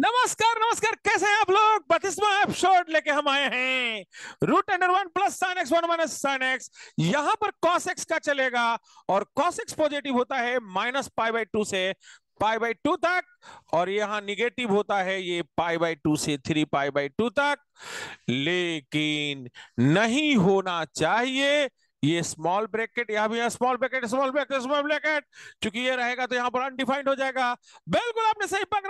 नमस्कार नमस्कार कैसे हैं आप लोग बत्तीसवा एपिसोड लेके हम आए हैं root under one plus sine x one minus sine x यहां पर कॉस एक्स का चलेगा और कॉस एक्स पॉजिटिव होता है माइनस पाई बाई टू से पाई बाई टू तक और यहां निगेटिव होता है ये पाई बाई टू से थ्री पाई बाई टू तक लेकिन नहीं होना चाहिए ये स्मॉल ब्रैकेट यहां भी small bracket small bracket small bracket चूंकि ये रहेगा तो यहां पर अनडिफाइंड हो जाएगा बिल्कुल आपने सही पकड़ा